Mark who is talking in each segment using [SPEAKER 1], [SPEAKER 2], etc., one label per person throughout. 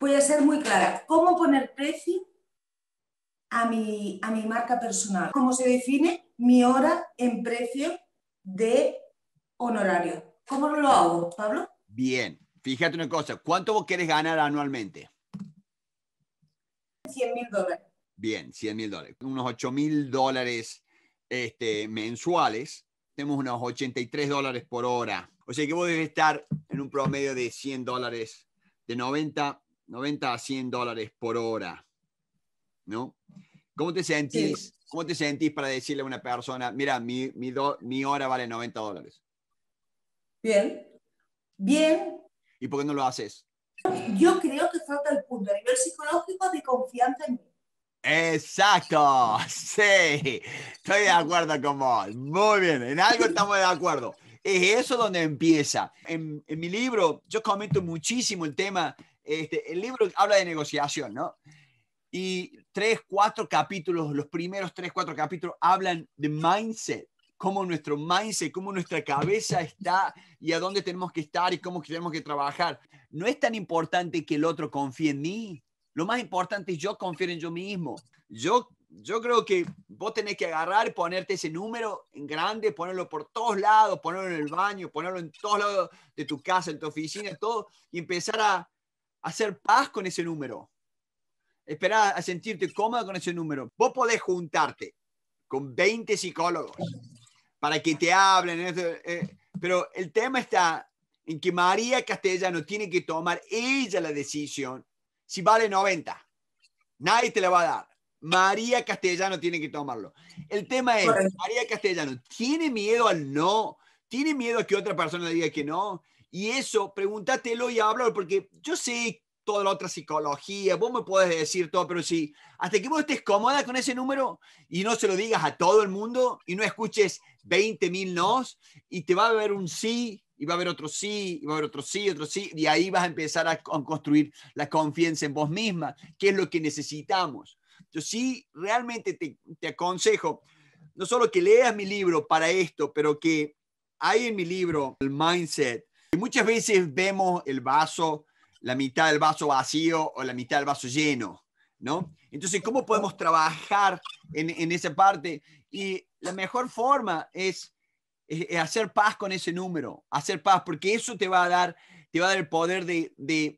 [SPEAKER 1] voy a ser muy clara. ¿Cómo poner precio a mi, a mi marca personal? ¿Cómo se define mi hora en precio de honorario? ¿Cómo lo hago, Pablo?
[SPEAKER 2] Bien, fíjate una cosa. ¿Cuánto vos querés ganar anualmente?
[SPEAKER 1] 100 mil dólares.
[SPEAKER 2] Bien, 100 mil dólares. Unos 8 mil dólares este, mensuales. Tenemos unos 83 dólares por hora. O sea que vos debes estar en un promedio de 100 dólares, de 90 90 a 100 dólares por hora, ¿no? ¿Cómo te sentís? ¿Cómo te sentís para decirle a una persona, mira, mi, mi, hora vale 90 dólares? Bien, bien. ¿Y por qué no lo haces?
[SPEAKER 1] Yo creo que falta el punto a nivel psicológico de confianza en mí.
[SPEAKER 2] Exacto, sí, estoy de acuerdo con vos. Muy bien, en algo estamos de acuerdo. Es eso donde empieza. En, en mi libro yo comento muchísimo el tema este, el libro habla de negociación, ¿no? Y tres, cuatro capítulos, los primeros tres, cuatro capítulos hablan de mindset, cómo nuestro mindset, cómo nuestra cabeza está y a dónde tenemos que estar y cómo tenemos que trabajar. No es tan importante que el otro confíe en mí. Lo más importante es yo confiar en yo mismo. Yo, yo creo que vos tenés que agarrar, ponerte ese número en grande, ponerlo por todos lados, ponerlo en el baño, ponerlo en todos lados de tu casa, en tu oficina, todo, y empezar a, hacer paz con ese número. Espera a sentirte cómodo con ese número. Vos podés juntarte con 20 psicólogos para que te hablen. Eh, eh, pero el tema está en que María Castellano tiene que tomar ella la decisión si vale 90. Nadie te la va a dar. María Castellano tiene que tomarlo. El tema es, María Castellano, ¿tiene miedo al no? ¿Tiene miedo a que otra persona diga que no? Y eso, pregúntatelo y háblalo, porque yo sé toda la otra psicología, vos me podés decir todo, pero sí, hasta que vos estés cómoda con ese número y no se lo digas a todo el mundo y no escuches 20 mil nos y te va a haber un sí y va a haber otro sí, y va a haber otro sí, otro sí, y ahí vas a empezar a, construir la confianza en vos misma, que es lo que necesitamos. Yo sí, realmente te, te aconsejo, no solo que leas mi libro para esto, pero que hay en mi libro el mindset y muchas veces vemos el vaso, la mitad del vaso vacío o la mitad del vaso lleno, ¿no? Entonces, ¿cómo podemos trabajar en, esa parte? Y la mejor forma es, hacer paz con ese número, hacer paz, porque eso te va a dar, te va dar el poder de,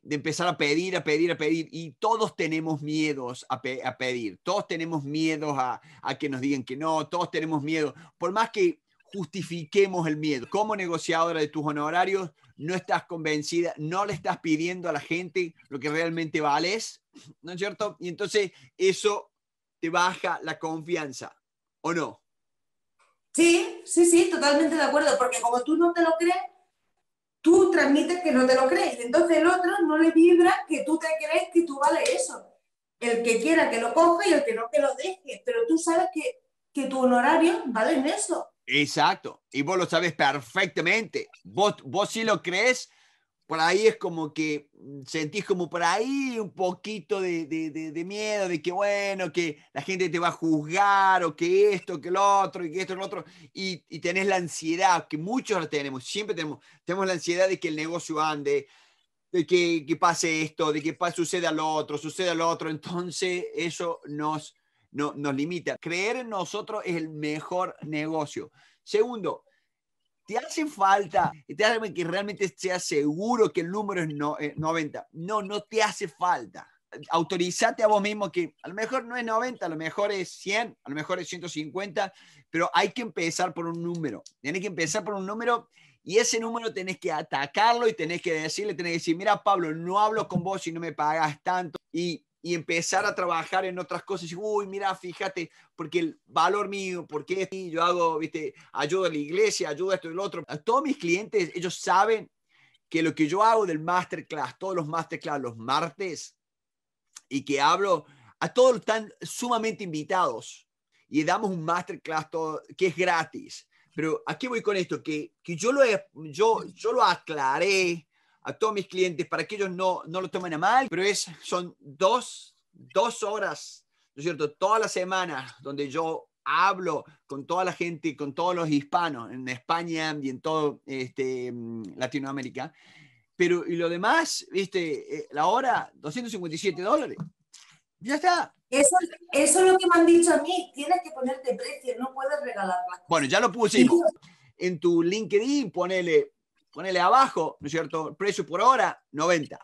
[SPEAKER 2] empezar a pedir, a pedir, a pedir. Y todos tenemos miedos a, pedir, todos tenemos miedos a, a que nos digan que no, todos tenemos miedo. Por más que justifiquemos el miedo. Como negociadora de tus honorarios, no estás convencida, no le estás pidiendo a la gente lo que realmente vales, ¿no es cierto? Y entonces eso te baja la confianza, ¿o no?
[SPEAKER 1] Sí, sí, sí, totalmente de acuerdo, porque como tú no te lo crees, tú transmites que no te lo crees, entonces el otro no le vibra que tú te crees que tú vale eso. El que quiera que lo coja y el que no que lo deje, pero tú sabes que, que tu honorario vale en eso
[SPEAKER 2] Exacto. Y vos lo sabes perfectamente. Vos, vos sí lo crees. Por ahí es como que mm, sentís como por ahí un poquito de, miedo, de que bueno, que la gente te va a juzgar, o que esto, que lo otro, y que esto, el otro. Y, y tenés la ansiedad, que muchos la tenemos, siempre tenemos, tenemos la ansiedad de que el negocio ande, de que, que pase esto, de que pase, suceda lo otro, suceda lo otro. Entonces, eso nos no, nos limita. Creer en nosotros es el mejor negocio. Segundo, te hace falta, te hace que realmente seas seguro que el número es no, 90. Eh, no, no te hace falta. Autorizate a vos mismo que a lo mejor no es 90, a lo mejor es 100, a lo mejor es 150, pero hay que empezar por un número. Tienes que empezar por un número y ese número tenés que atacarlo y tenés que decirle, tenés que decir, mira Pablo, no hablo con vos si no me pagas tanto. Y y empezar a trabajar en otras cosas. Y, uy, mira, fíjate, porque el valor mío, porque yo hago, viste, ayuda a la iglesia, ayuda a esto y lo otro. A todos mis clientes, ellos saben que lo que yo hago del masterclass, todos los masterclass los martes, y que hablo, a todos están sumamente invitados y damos un masterclass todo, que es gratis. Pero aquí voy con esto, que, que yo, lo, yo, yo lo aclaré, a todos mis clientes para que ellos no, no lo tomen a mal, pero es, son dos, dos horas, ¿no es cierto?, toda la semana donde yo hablo con toda la gente, con todos los hispanos en España y en todo este, Latinoamérica. Pero y lo demás, ¿viste? Eh, la hora, 257 dólares.
[SPEAKER 1] Ya está. Eso, eso es lo que me han dicho a mí. Tienes que ponerte precio, no puedes regalarla.
[SPEAKER 2] Bueno, ya lo puse. En tu LinkedIn, ponele ponele abajo, ¿no es cierto? precio por hora, 90.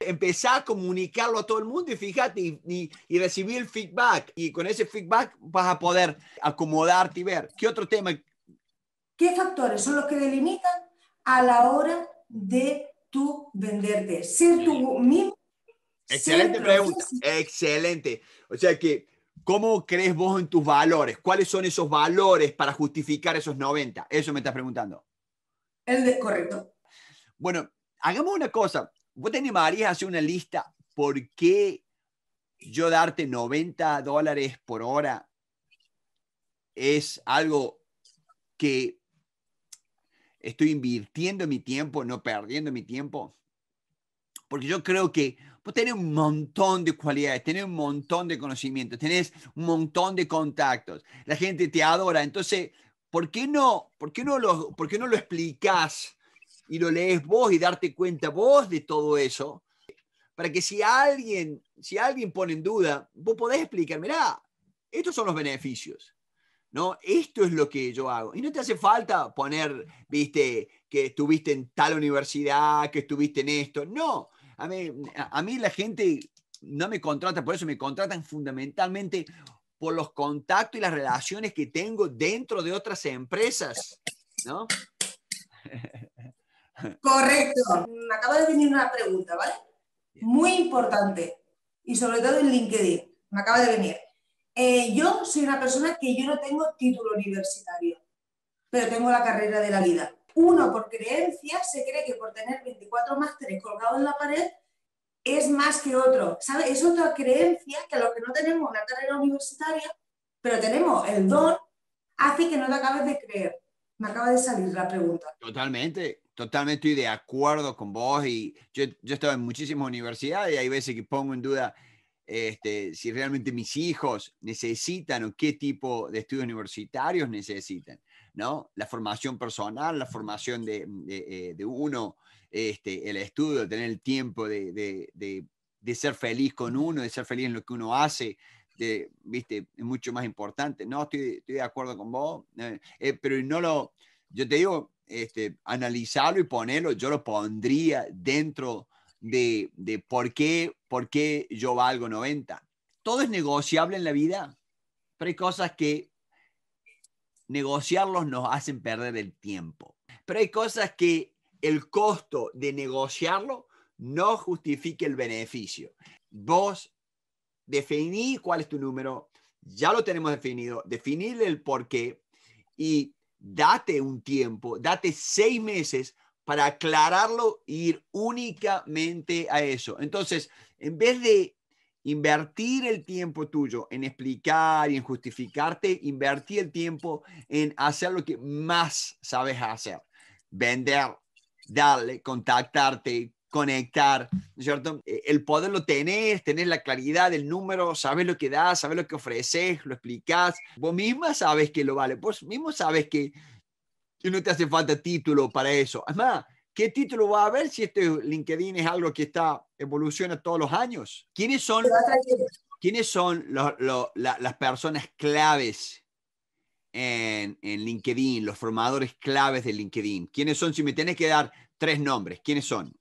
[SPEAKER 2] Empezá a comunicarlo a todo el mundo y fíjate y, y, recibir el feedback. Y con ese feedback vas a poder acomodarte y ver. ¿Qué otro tema? ¿Qué factores son
[SPEAKER 1] los que delimitan a la hora de tú venderte? Ser tú mismo.
[SPEAKER 2] Excelente pregunta. Excelente. O sea que ¿Cómo crees vos en tus valores? ¿Cuáles son esos valores para justificar esos 90? Eso me estás preguntando.
[SPEAKER 1] El de, correcto.
[SPEAKER 2] Bueno, hagamos una cosa. ¿Vos te animarías hacer una lista por qué yo darte 90 dólares por hora es algo que estoy invirtiendo mi tiempo, no perdiendo mi tiempo? Porque yo creo que vos tenés un montón de cualidades, tenés un montón de conocimientos, tenés un montón de contactos, la gente te adora. Entonces, ¿por qué no, por no, lo, por no lo explicás y lo lees vos y darte cuenta vos de todo eso? Para que si alguien, si alguien pone en duda, vos podés explicar, mirá, estos son los beneficios. ¿No? Esto es lo que yo hago. Y no te hace falta poner, viste, que estuviste en tal universidad, que estuviste en esto. No, a mí, a mí la gente no me contrata, por eso me contratan fundamentalmente los contactos y las relaciones que tengo dentro de otras empresas, ¿no?
[SPEAKER 1] Correcto. Me acaba de venir una pregunta, ¿vale? Muy importante. Y sobre todo en LinkedIn. Me acaba de venir. Eh, yo soy una persona que yo no tengo título universitario,
[SPEAKER 2] pero tengo la carrera de la vida.
[SPEAKER 1] Uno, por creencia, se cree que por tener 24 másteres colgados en la pared, es más que otro. ¿sabe? Es otra creencia que a los que no tenemos una carrera universitaria, pero tenemos el don, hace que no te acabes de creer. Me acaba de salir la
[SPEAKER 2] pregunta. Totalmente, totalmente estoy de acuerdo con vos. Y yo, yo estado en muchísimas universidades y hay veces que pongo en duda este, si realmente mis hijos necesitan o qué tipo de estudios universitarios necesitan. La formación personal, la formación de, eh, uno, este, el estudio, tener el tiempo de, ser feliz con uno, de ser feliz en lo que uno hace, ¿viste? Es mucho más importante. No, estoy, de acuerdo con vos, eh, eh, pero no lo, yo te digo, este, analizarlo y ponerlo, yo lo pondría dentro de, por, qué, por qué yo valgo 90. Todo es negociable en la vida, pero hay cosas que negociarlos nos hacen perder el tiempo. Pero hay cosas que el costo de negociarlo no justifique el beneficio. Vos definí cuál es tu número, ya lo tenemos definido, definir el por qué y date un tiempo, date seis meses para aclararlo e ir únicamente a eso. Entonces, en vez de Invertir el tiempo tuyo en explicar y en justificarte, invertir el tiempo en hacer lo que más sabes hacer. Vender, darle, contactarte, conectar, ¿cierto? E, el poder lo tenés, tenés la claridad del número, sabes lo que das, sabes lo que ofreces, lo explicas, Vos misma sabes que lo vale, vos mismo sabes que, no te hace falta título para eso. Además, ¿Qué título va a haber si este LinkedIn es algo que está evoluciona todos los años? ¿Quiénes son, ¿quiénes son las personas claves en, LinkedIn, los formadores claves de LinkedIn? ¿Quiénes son? Si me tenés que dar tres nombres, ¿quiénes son?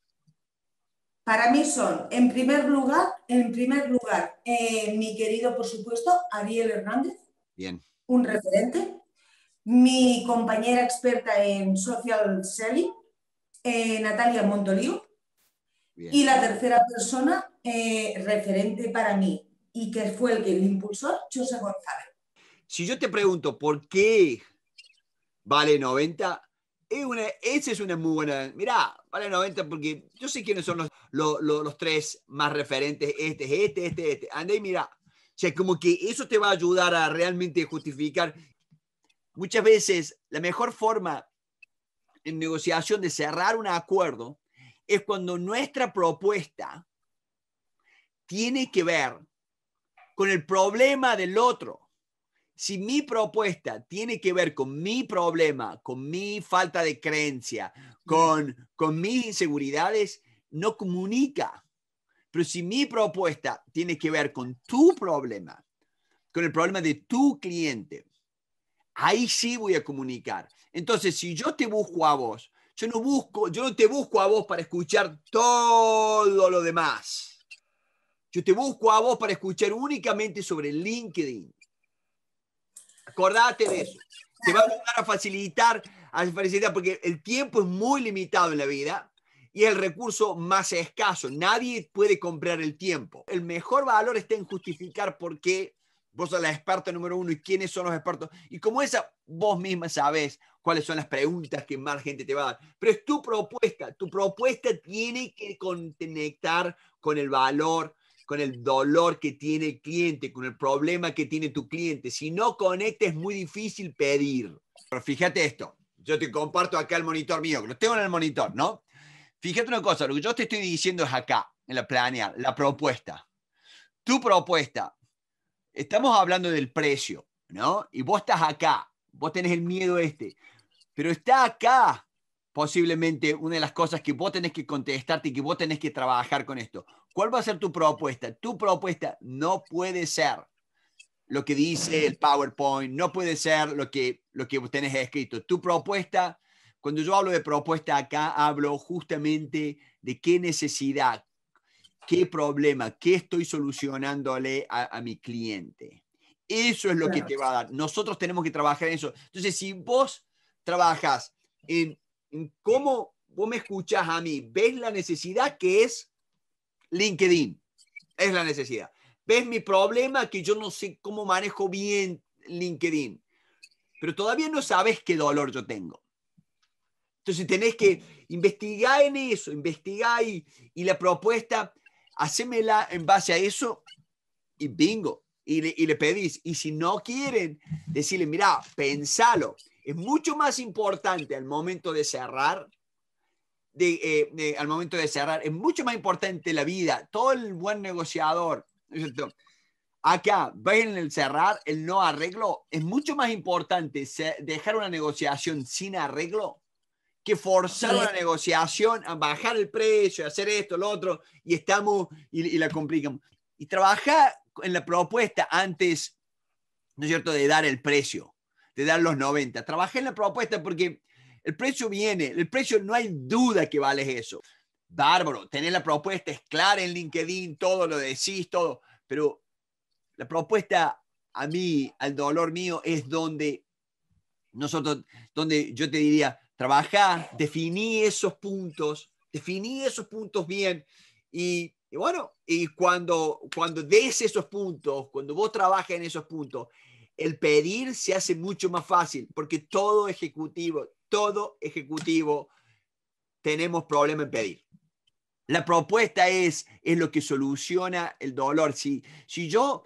[SPEAKER 1] Para mí son, en primer lugar, en primer lugar, eh, mi querido, por supuesto, Ariel Hernández. Bien. Un referente. Mi compañera experta en social selling, eh, Natalia Montoliu. Y la tercera persona eh, referente para mí y que fue el que el impulsor, José González.
[SPEAKER 2] Si yo te pregunto por qué vale 90, es una, esa es una muy buena. Mirá, vale 90 porque yo sé quiénes son los, los, los, tres más referentes. Este, este, este, este. Andé y mira O sea, como que eso te va a ayudar a realmente justificar. Muchas veces la mejor forma en negociación de cerrar un acuerdo es cuando nuestra propuesta tiene que ver con el problema del otro. Si mi propuesta tiene que ver con mi problema, con mi falta de creencia, con, con mis inseguridades, no comunica. Pero si mi propuesta tiene que ver con tu problema, con el problema de tu cliente, Ahí sí voy a comunicar. Entonces, si yo te busco a vos, yo no busco, yo te busco a vos para escuchar todo lo demás. Yo te busco a vos para escuchar únicamente sobre LinkedIn. Acordate de eso. Te va a ayudar a facilitar, a facilitar, porque el tiempo es muy limitado en la vida y el recurso más escaso. Nadie puede comprar el tiempo. El mejor valor está en justificar por qué Vos sos la experta número uno y quiénes son los expertos. Y como esa, vos misma sabés cuáles son las preguntas que más gente te va a dar. Pero es tu propuesta. Tu propuesta tiene que conectar con el valor, con el dolor que tiene el cliente, con el problema que tiene tu cliente. Si no conecta es muy difícil pedir. Pero fíjate esto. Yo te comparto acá el monitor mío, que lo tengo en el monitor, ¿no? Fíjate una cosa, lo que yo te estoy diciendo es acá, en la planear, la propuesta. Tu propuesta estamos hablando del precio, ¿no? Y vos estás acá, vos tenés el miedo este, pero está acá posiblemente una de las cosas que vos tenés que contestarte y que vos tenés que trabajar con esto. ¿Cuál va a ser tu propuesta? Tu propuesta no puede ser lo que dice el PowerPoint, no puede ser lo que, lo que tenés escrito. Tu propuesta, cuando yo hablo de propuesta acá, hablo justamente de qué necesidad, qué problema, qué estoy solucionándole a, mi cliente. Eso es lo que te va a dar. Nosotros tenemos que trabajar en eso. Entonces, si vos trabajas en, cómo vos me escuchás a mí, ves la necesidad que es LinkedIn, es la necesidad. Ves mi problema que yo no sé cómo manejo bien LinkedIn, pero todavía no sabes qué dolor yo tengo. Entonces tenés que investigar en eso, investigar y, y la propuesta hacémela en base a eso y bingo. Y le, pedís. Y si no quieren, decirle, mira, pensalo. Es mucho más importante al momento de cerrar eh, de, al momento de cerrar. Es mucho más importante la vida. Todo el buen negociador, acá, ven el cerrar, el no arreglo. Es mucho más importante dejar una negociación sin arreglo que forzar la negociación a bajar el precio, a hacer esto, lo otro, y estamos y, la complicamos. Y trabajar en la propuesta antes, ¿no es cierto?, de dar el precio, de dar los 90. Trabajé en la propuesta porque el precio viene, el precio no hay duda que vale eso. Bárbaro, tener la propuesta, es clara en LinkedIn, todo lo decís, todo, pero la propuesta a mí, al dolor mío, es donde nosotros, donde yo te diría, Trabajar, definí esos puntos, definí esos puntos bien y, bueno, y cuando, cuando des esos puntos, cuando vos trabajas en esos puntos, el pedir se hace mucho más fácil porque todo ejecutivo, todo ejecutivo tenemos problema en pedir. La propuesta es, es lo que soluciona el dolor. Si, si, yo,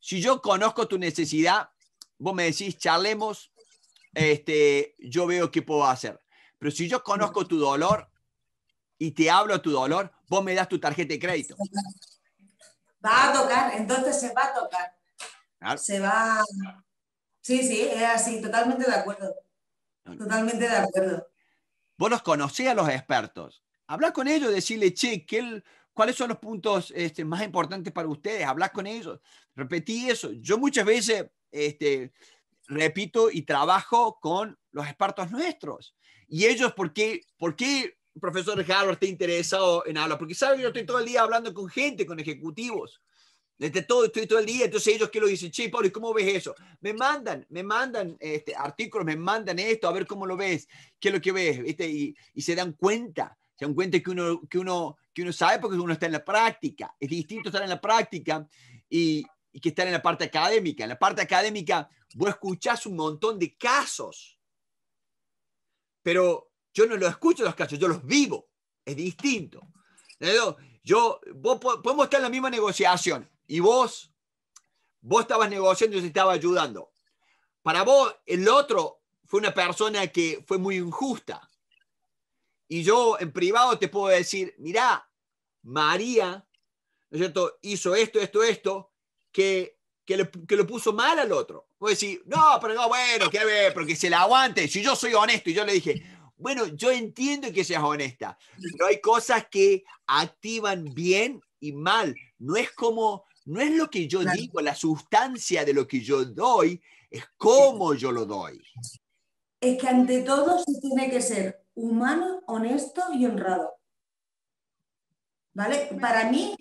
[SPEAKER 2] si yo conozco tu necesidad, vos me decís, charlemos, este, yo veo qué puedo hacer. Pero si yo conozco tu dolor y te hablo tu dolor, vos me das tu tarjeta de crédito.
[SPEAKER 1] Va a tocar, entonces se va a
[SPEAKER 2] tocar. Se va.
[SPEAKER 1] Sí, sí, es así, totalmente de acuerdo. Totalmente de acuerdo.
[SPEAKER 2] Vos los conocés a los expertos. Hablar con ellos, decirle, che, ¿cuáles son los puntos este, más importantes para ustedes? Hablar con ellos, repetí eso. Yo muchas veces este, repito, y trabajo con los expertos nuestros. Y ellos, ¿por qué, por qué profesor te está interesado en hablar? Porque sabe que yo estoy todo el día hablando con gente, con ejecutivos. Desde todo, estoy todo el día. Entonces ellos que lo dicen, che, Pablo, ¿y cómo ves eso? Me mandan, me mandan este, artículos, me mandan esto, a ver cómo lo ves, qué es lo que ves, ¿viste? Y, y, se dan cuenta, se dan cuenta que uno, que, uno, que uno sabe porque uno está en la práctica. Es distinto estar en la práctica y, y que están en la parte académica. En la parte académica vos escuchás un montón de casos, pero yo no los escucho los casos, yo los vivo. Es distinto. Yo, vos, podemos estar en la misma negociación y vos, vos estabas negociando y yo te estaba ayudando. Para vos, el otro fue una persona que fue muy injusta. Y yo en privado te puedo decir, mirá, María, cierto? Hizo esto, esto, esto, que, que, que lo puso mal al otro. puede decir no, pero no, bueno, que ver, porque se la aguante. Si yo soy honesto y yo le dije, bueno, yo entiendo que seas honesta, pero hay cosas que activan bien y mal. No es como, no es lo que yo digo, la sustancia de lo que yo doy, es cómo yo lo doy.
[SPEAKER 1] Es que ante todo se tiene que ser humano, honesto y honrado. ¿Vale? Para mí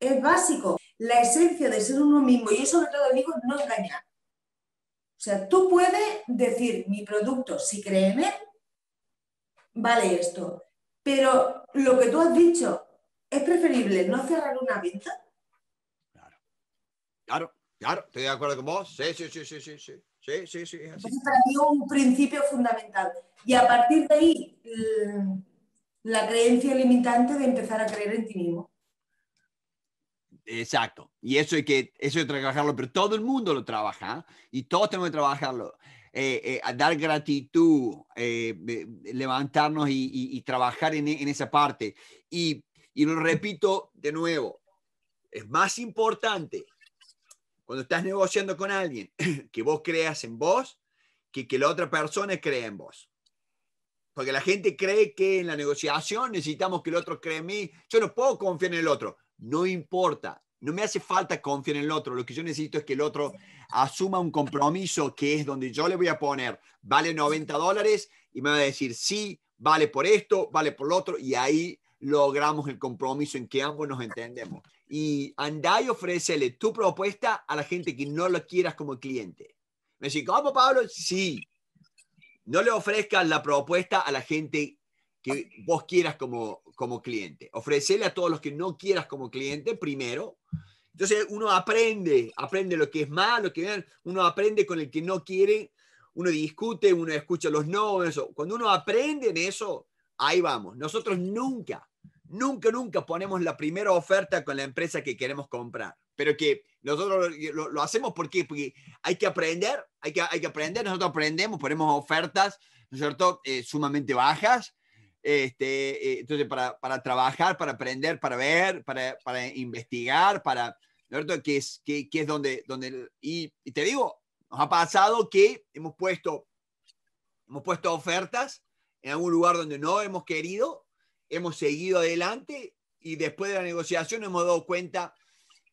[SPEAKER 1] es básico la esencia de ser uno mismo. y eso, sobre todo digo no engañar. O sea, tú puedes decir, mi producto, si cree en él, vale esto. Pero lo que tú has dicho, ¿es preferible no cerrar una venta?
[SPEAKER 2] Claro. Claro, claro, estoy de acuerdo con vos. Sí, sí, sí, sí, sí. sí. Sí, sí,
[SPEAKER 1] un principio fundamental. Y a partir de ahí, la creencia limitante de empezar a creer en ti mismo.
[SPEAKER 2] Exacto. Y eso hay que eso hay trabajarlo, pero todo el mundo lo trabaja y todos tenemos que trabajarlo. Eh, eh, a dar gratitud, eh, levantarnos y, trabajar en, esa parte. Y, lo repito de nuevo, es más importante cuando estás negociando con alguien que vos creas en vos que que la otra persona cree en vos. Porque la gente cree que en la negociación necesitamos que el otro cree en mí. Yo no puedo confiar en el otro no importa, no me hace falta confiar en el otro, lo que yo necesito es que el otro asuma un compromiso que es donde yo le voy a poner, vale 90 dólares y me va a decir, sí, vale por esto, vale por lo otro, y ahí logramos el compromiso en que ambos nos entendemos. Y anda y ofrécele tu propuesta a la gente que no lo quieras como cliente. Me dice, ¿cómo Pablo? Sí. No le ofrezcas la propuesta a la gente que vos quieras como, como cliente. ofrecerle a todos los que no quieras como cliente primero. Entonces uno aprende, aprende lo que es malo, que uno aprende con el que no quiere, uno discute, uno escucha los no, Cuando uno aprende en eso, ahí vamos. Nosotros nunca, nunca, nunca ponemos la primera oferta con la empresa que queremos comprar, pero que nosotros lo, hacemos porque, hay que aprender, hay que, hay que aprender, nosotros aprendemos, ponemos ofertas, ¿no es cierto?, eh, sumamente bajas este, eh, entonces, para, trabajar, para aprender, para ver, para, investigar, para, ¿no Que es, que, que es donde, donde y, te digo, nos ha pasado que hemos puesto, hemos puesto ofertas en algún lugar donde no hemos querido, hemos seguido adelante y después de la negociación hemos dado cuenta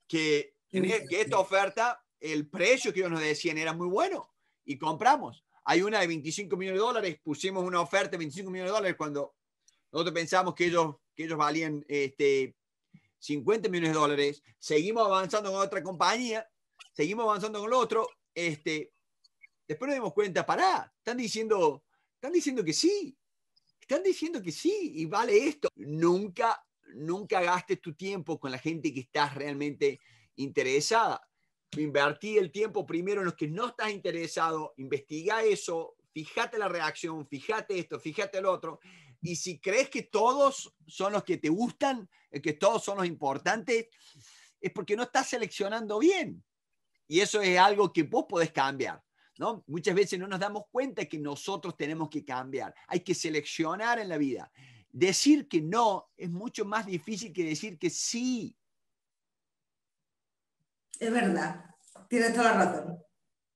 [SPEAKER 2] que, que esta oferta, el precio que ellos nos decían era muy bueno y compramos. Hay una de 25 millones de dólares, pusimos una oferta de 25 millones de dólares cuando nosotros pensamos que ellos, que ellos valían este, 50 millones de dólares. Seguimos avanzando con otra compañía, seguimos avanzando con el otro. Este, después nos dimos cuenta, pará, están diciendo, están diciendo que sí, están diciendo que sí y vale esto. Nunca, nunca gastes tu tiempo con la gente que estás realmente interesada. Invertí el tiempo primero en los que no estás interesado, investiga eso, fíjate la reacción, fíjate esto, fíjate el otro, y si crees que todos son los que te gustan, eh, que todos son los importantes, es porque no estás seleccionando bien. Y eso es algo que vos podés cambiar. ¿no? Muchas veces no nos damos cuenta que nosotros tenemos que cambiar. Hay que seleccionar en la vida. Decir que no es mucho más difícil que decir que sí. Es verdad, tienes toda la razón.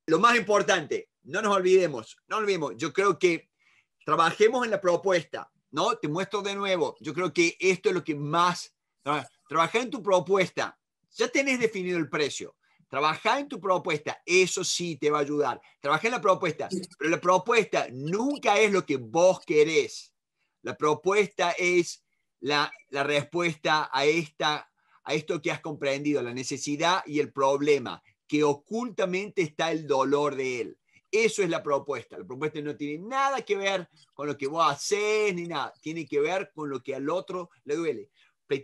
[SPEAKER 2] Lo más importante, no nos olvidemos, no olvidemos, yo creo que trabajemos en la propuesta, ¿no? Te muestro de nuevo. Yo creo que esto es lo que más... Trabajar en tu propuesta. Ya tenés definido el precio. Trabajar en tu propuesta, eso sí te va a ayudar. Trabajar en la propuesta, pero la propuesta nunca es lo que vos querés. La propuesta es la, la respuesta a, esta, a esto que has comprendido, la necesidad y el problema, que ocultamente está el dolor de él. Eso es la propuesta. La propuesta no tiene nada que ver con lo que vos haces ni nada. Tiene que ver con lo que al otro le duele.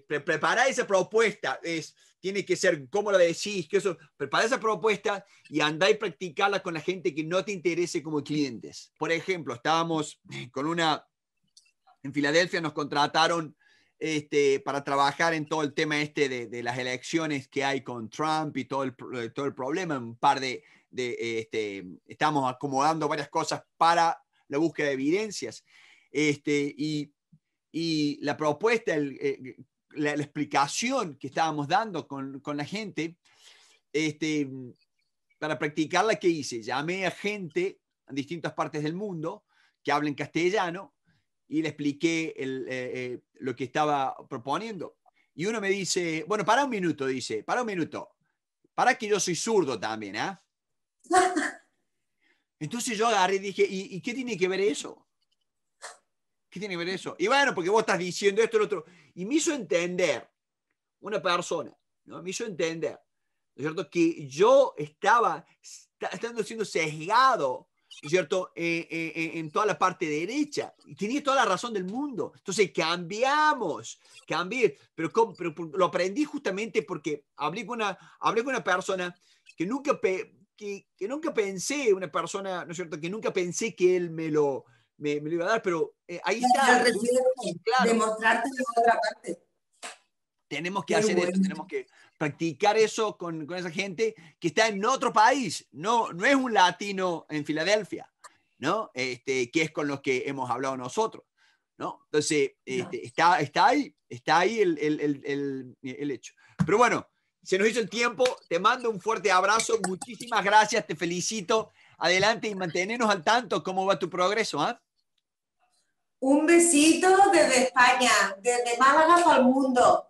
[SPEAKER 2] prepara esa propuesta es, tiene que ser cómo la decís, que eso. Prepara esa propuesta y andá y practicarla con la gente que no te interese como clientes. Por ejemplo, estábamos con una. En Filadelfia nos contrataron este, para trabajar en todo el tema este de, las elecciones que hay con Trump y todo el, todo el problema, un par de eh, este, estamos acomodando varias cosas para la búsqueda de evidencias. Este, y, la propuesta, eh, la, explicación que estábamos dando con, la gente, este, para practicar la que hice, llamé a gente en distintas partes del mundo que hablen castellano y le expliqué eh, lo que estaba proponiendo. Y uno me dice, bueno, para un minuto, dice, para un minuto, para que yo soy zurdo también, ¿ah? Entonces yo agarré y dije, ¿y, qué tiene que ver eso? ¿Qué tiene que ver eso? Y bueno, porque vos estás diciendo esto, lo otro. Y me hizo entender, una persona, ¿no? me hizo entender, es cierto? Que yo estaba estando siendo sesgado, es cierto? Eh, eh, eh, en toda la parte derecha. Y tenía toda la razón del mundo. Entonces cambiamos, cambié. Pero, lo aprendí justamente porque hablé con una, hablé con una persona que nunca que, nunca pensé, una persona, ¿no es cierto?, que nunca pensé que él me lo, me, lo iba a dar, pero eh, ahí está. Claro. Demostrarte de otra parte. Tenemos que hacer eso, tenemos que practicar eso con, con, esa gente que está en otro país, no, no es un latino en Filadelfia, ¿no? Este, que es con los que hemos hablado nosotros, ¿no? Entonces, este, Está, está ahí, está ahí el, el, el, el hecho. Pero bueno, se nos hizo el tiempo. Te mando un fuerte abrazo. Muchísimas gracias. Te felicito. Adelante y mantenernos al tanto. ¿Cómo va tu progreso? Ah?
[SPEAKER 1] Un besito desde España, desde Málaga para el mundo.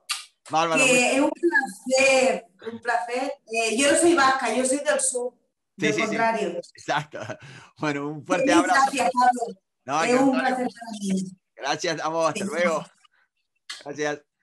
[SPEAKER 2] Bárbaro, es un
[SPEAKER 1] placer, un placer. Eh, yo no soy vasca, yo soy del sur.
[SPEAKER 2] Sí, sí, contrario. Exacto. Bueno, un fuerte abrazo. Gracias, Pablo. es un placer para mí. Gracias, Hasta luego. Gracias.